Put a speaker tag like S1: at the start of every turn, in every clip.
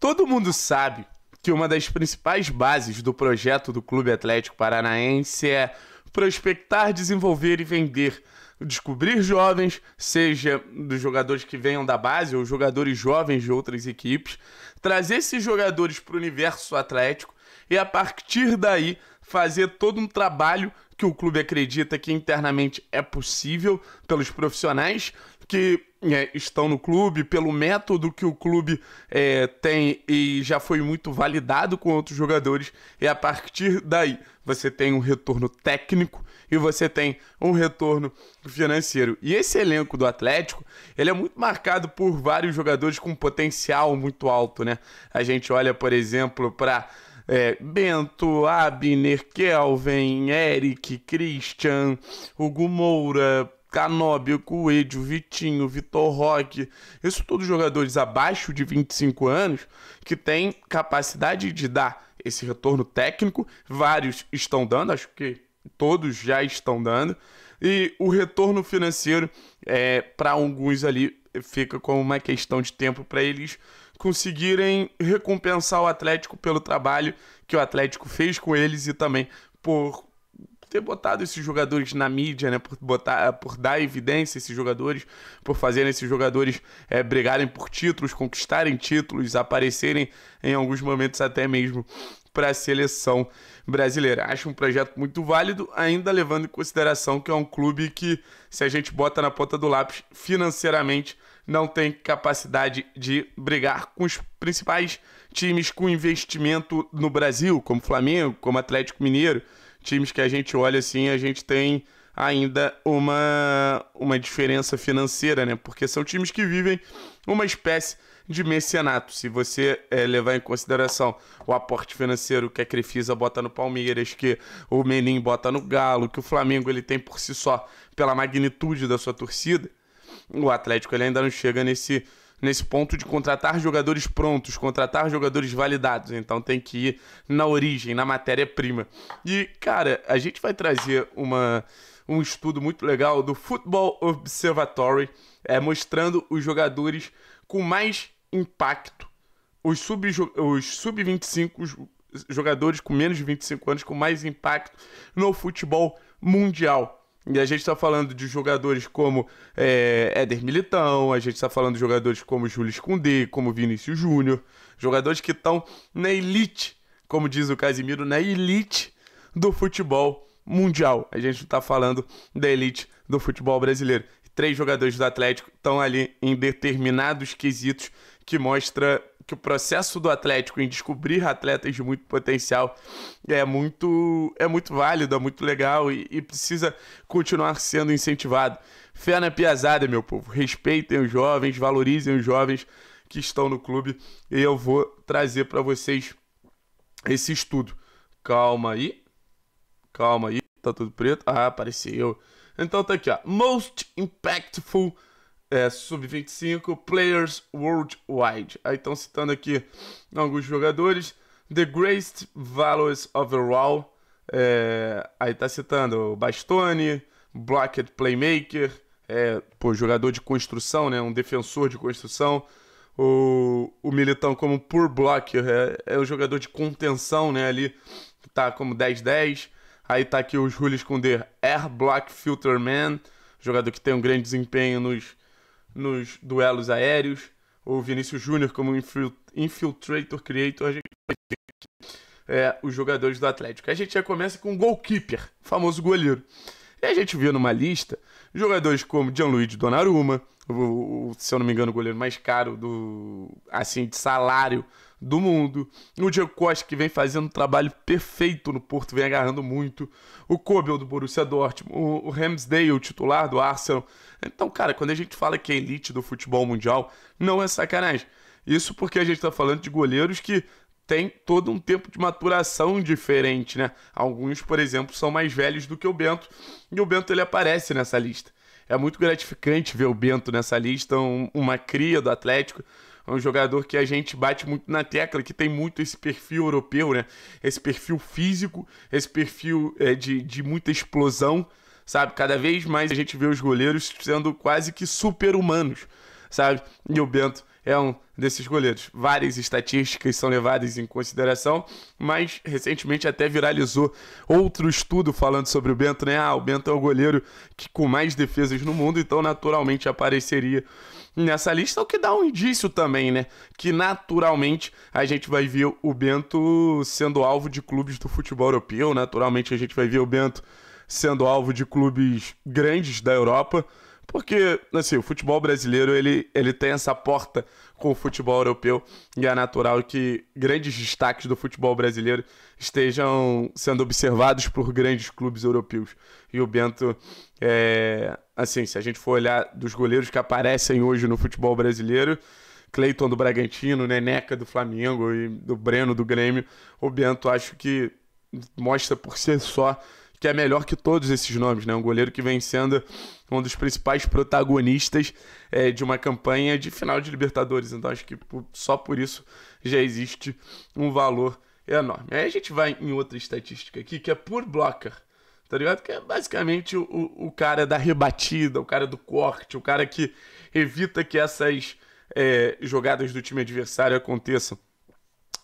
S1: Todo mundo sabe que uma das principais bases do projeto do Clube Atlético Paranaense é prospectar, desenvolver e vender. Descobrir jovens, seja dos jogadores que venham da base ou jogadores jovens de outras equipes, trazer esses jogadores para o universo atlético e a partir daí fazer todo um trabalho que o clube acredita que internamente é possível pelos profissionais que é, estão no clube, pelo método que o clube é, tem e já foi muito validado com outros jogadores, e é a partir daí você tem um retorno técnico e você tem um retorno financeiro. E esse elenco do Atlético, ele é muito marcado por vários jogadores com potencial muito alto, né? A gente olha, por exemplo, para é, Bento, Abner, Kelvin, Eric, Christian, Hugo Moura, Canóbio, Coelho, Vitinho, Vitor Roque, isso todos jogadores abaixo de 25 anos que têm capacidade de dar esse retorno técnico. Vários estão dando, acho que todos já estão dando. E o retorno financeiro, é, para alguns ali, fica como uma questão de tempo para eles conseguirem recompensar o Atlético pelo trabalho que o Atlético fez com eles e também por ter botado esses jogadores na mídia, né? Por, botar, por dar evidência a esses jogadores, por fazer esses jogadores é, brigarem por títulos, conquistarem títulos, aparecerem em alguns momentos até mesmo para a seleção brasileira. Acho um projeto muito válido, ainda levando em consideração que é um clube que, se a gente bota na ponta do lápis, financeiramente não tem capacidade de brigar com os principais times com investimento no Brasil, como Flamengo, como Atlético Mineiro times que a gente olha assim, a gente tem ainda uma, uma diferença financeira, né? Porque são times que vivem uma espécie de mecenato. Se você é, levar em consideração o aporte financeiro que a Crefisa bota no Palmeiras, que o Menin bota no Galo, que o Flamengo ele tem por si só pela magnitude da sua torcida, o Atlético ele ainda não chega nesse nesse ponto de contratar jogadores prontos, contratar jogadores validados. Então tem que ir na origem, na matéria-prima. E, cara, a gente vai trazer uma, um estudo muito legal do Football Observatory, é, mostrando os jogadores com mais impacto, os sub-25 sub jogadores com menos de 25 anos com mais impacto no futebol mundial. E a gente está falando de jogadores como é, Éder Militão, a gente está falando de jogadores como Júlio Escondê, como Vinícius Júnior, jogadores que estão na elite, como diz o Casimiro, na elite do futebol mundial. A gente está falando da elite do futebol brasileiro. Três jogadores do Atlético estão ali em determinados quesitos que mostra que o processo do Atlético em descobrir atletas de muito potencial é muito é muito válido, é muito legal e, e precisa continuar sendo incentivado. Fé na piazada, meu povo. Respeitem os jovens, valorizem os jovens que estão no clube e eu vou trazer para vocês esse estudo. Calma aí. Calma aí. Tá tudo preto? Ah, apareceu. Então tá aqui, ó. Most impactful é, sub-25 Players Worldwide. Aí estão citando aqui alguns jogadores. The Greatest Valors Overall. É, aí tá citando bastone Blocked Playmaker, é, pô, jogador de construção, né, um defensor de construção. O, o Militão como Pur Blocker, é, é um jogador de contenção, né, ali tá como 10-10. Aí tá aqui os Julius com The Air Block Filter Man, jogador que tem um grande desempenho nos nos duelos aéreos, ou Vinícius Júnior como infiltrator creator. A gente é, os jogadores do Atlético. A gente já começa com o goalkeeper, famoso goleiro. E a gente viu numa lista jogadores como Gianluigi Donnarumma, o, o, se eu não me engano, o goleiro mais caro do assim de salário do mundo. O Diego Costa, que vem fazendo um trabalho perfeito no Porto, vem agarrando muito. O Kobel, do Borussia Dortmund. O, o Ramsdale, o titular do Arsenal. Então, cara, quando a gente fala que é elite do futebol mundial, não é sacanagem. Isso porque a gente está falando de goleiros que tem todo um tempo de maturação diferente, né? Alguns, por exemplo, são mais velhos do que o Bento, e o Bento ele aparece nessa lista. É muito gratificante ver o Bento nessa lista, um, uma cria do Atlético, é um jogador que a gente bate muito na tecla, que tem muito esse perfil europeu, né? Esse perfil físico, esse perfil é, de, de muita explosão, sabe? Cada vez mais a gente vê os goleiros sendo quase que super-humanos, sabe? E o Bento é um desses goleiros. Várias estatísticas são levadas em consideração, mas recentemente até viralizou outro estudo falando sobre o Bento, né? Ah, o Bento é o goleiro que com mais defesas no mundo, então naturalmente apareceria nessa lista, o que dá um indício também, né? Que naturalmente a gente vai ver o Bento sendo alvo de clubes do futebol europeu, naturalmente a gente vai ver o Bento sendo alvo de clubes grandes da Europa. Porque, assim, o futebol brasileiro, ele, ele tem essa porta com o futebol europeu e é natural que grandes destaques do futebol brasileiro estejam sendo observados por grandes clubes europeus. E o Bento, é, assim, se a gente for olhar dos goleiros que aparecem hoje no futebol brasileiro, Cleiton do Bragantino, Neneca do Flamengo e do Breno do Grêmio, o Bento acho que mostra por si só que é melhor que todos esses nomes, né? Um goleiro que vem sendo um dos principais protagonistas é, de uma campanha de final de Libertadores. Então acho que só por isso já existe um valor enorme. Aí a gente vai em outra estatística aqui, que é por blocker, tá ligado? Que é basicamente o, o cara da rebatida, o cara do corte, o cara que evita que essas é, jogadas do time adversário aconteçam.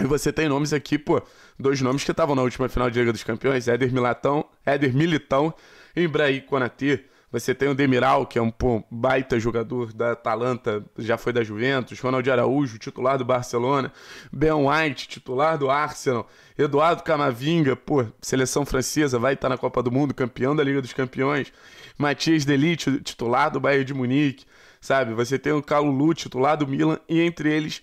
S1: E você tem nomes aqui, pô, dois nomes que estavam na última final de Liga dos Campeões, Éder Militão Éder Militão e Ibrahim Você tem o Demiral, que é um pô, baita jogador da Atalanta, já foi da Juventus, Ronald Araújo, titular do Barcelona, Ben White, titular do Arsenal, Eduardo Camavinga, pô, seleção francesa, vai estar tá na Copa do Mundo, campeão da Liga dos Campeões, Matias Delite, titular do Bayern de Munique, sabe? Você tem o Calulu, titular do Milan, e entre eles,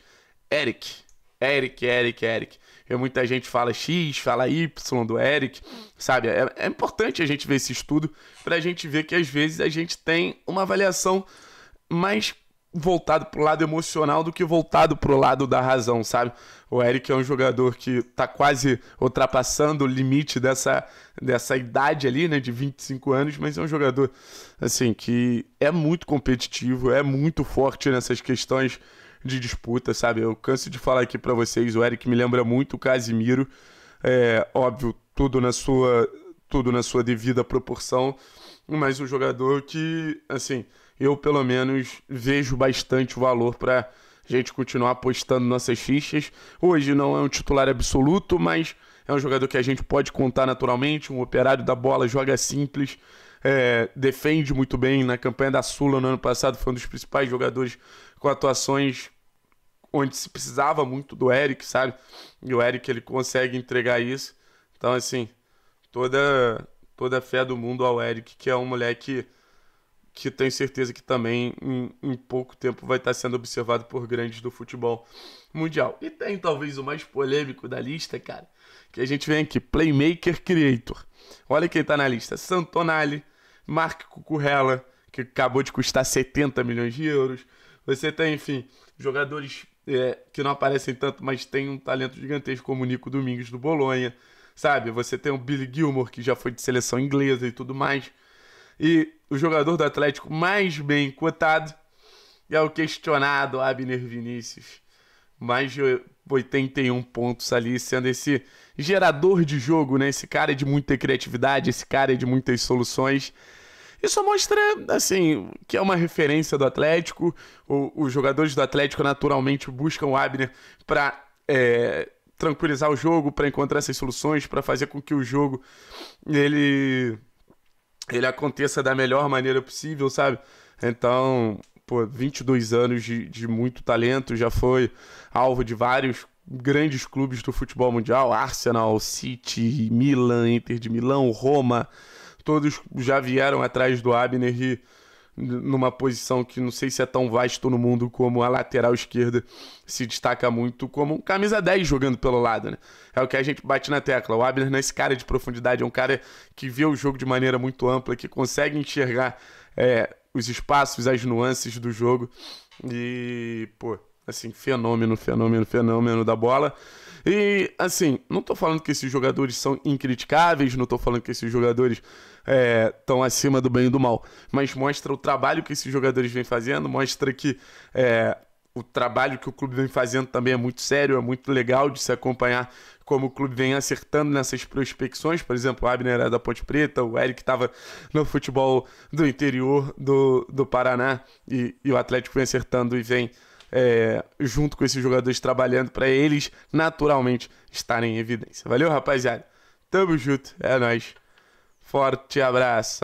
S1: Eric, Eric, Eric, Eric. E muita gente fala X, fala Y do Eric, sabe? É, é importante a gente ver esse estudo para a gente ver que às vezes a gente tem uma avaliação mais voltado pro lado emocional do que voltado pro lado da razão, sabe? O Eric é um jogador que tá quase ultrapassando o limite dessa, dessa idade ali, né, de 25 anos, mas é um jogador assim que é muito competitivo, é muito forte nessas questões de disputa, sabe? Eu canso de falar aqui para vocês, o Eric me lembra muito o Casimiro. É, óbvio, tudo na sua tudo na sua devida proporção, mas um jogador que, assim, eu pelo menos vejo bastante valor para gente continuar apostando nossas fichas. Hoje não é um titular absoluto, mas é um jogador que a gente pode contar naturalmente, um operário da bola, joga simples, é, defende muito bem. Na campanha da Sula no ano passado foi um dos principais jogadores com atuações onde se precisava muito do Eric, sabe? E o Eric ele consegue entregar isso. Então, assim, toda toda a fé do mundo ao Eric, que é um moleque que tenho certeza que também em, em, pouco tempo vai estar sendo observado por grandes do futebol mundial. E tem talvez o mais polêmico da lista, cara, que a gente vem aqui, Playmaker Creator. Olha quem tá na lista, Santonali, Mark Cucurella, que acabou de custar 70 milhões de euros. Você tem, enfim, jogadores é, que não aparecem tanto, mas tem um talento gigantesco como o Nico Domingues do Bolonha, sabe? Você tem o Billy Gilmore, que já foi de seleção inglesa e tudo mais. E o jogador do Atlético mais bem cotado é o questionado Abner Vinícius. Mais de 81 pontos ali, sendo esse gerador de jogo, né? Esse cara de muita criatividade, esse cara de muitas soluções. Isso mostra, assim, que é uma referência do Atlético. O, os jogadores do Atlético naturalmente buscam o Abner para é, tranquilizar o jogo, para encontrar essas soluções, para fazer com que o jogo ele ele aconteça da melhor maneira possível, sabe? Então, pô, 22 anos de, de muito talento, já foi alvo de vários grandes clubes do futebol mundial, Arsenal, City, Milan, Inter de Milão, Roma, todos já vieram atrás do Abner e numa posição que não sei se é tão vasto no mundo como a lateral esquerda se destaca muito como um camisa 10 jogando pelo lado, né? É o que a gente bate na tecla. O Abner nesse né, cara de profundidade é um cara que vê o jogo de maneira muito ampla, que consegue enxergar é, os espaços, as nuances do jogo e, pô, assim, fenômeno, fenômeno, fenômeno da bola. E, assim, não tô falando que esses jogadores são incriticáveis, não tô falando que esses jogadores estão é, acima do bem e do mal, mas mostra o trabalho que esses jogadores vêm fazendo, mostra que é, o trabalho que o clube vem fazendo também é muito sério, é muito legal de se acompanhar como o clube vem acertando nessas prospecções. Por exemplo, o Abner era é da Ponte Preta, o Eric estava no futebol do interior do, do Paraná e, e o Atlético vem acertando e vem é, junto com esses jogadores trabalhando para eles naturalmente estarem em evidência. Valeu, rapaziada. Tamo junto, é nós. Forte abraço.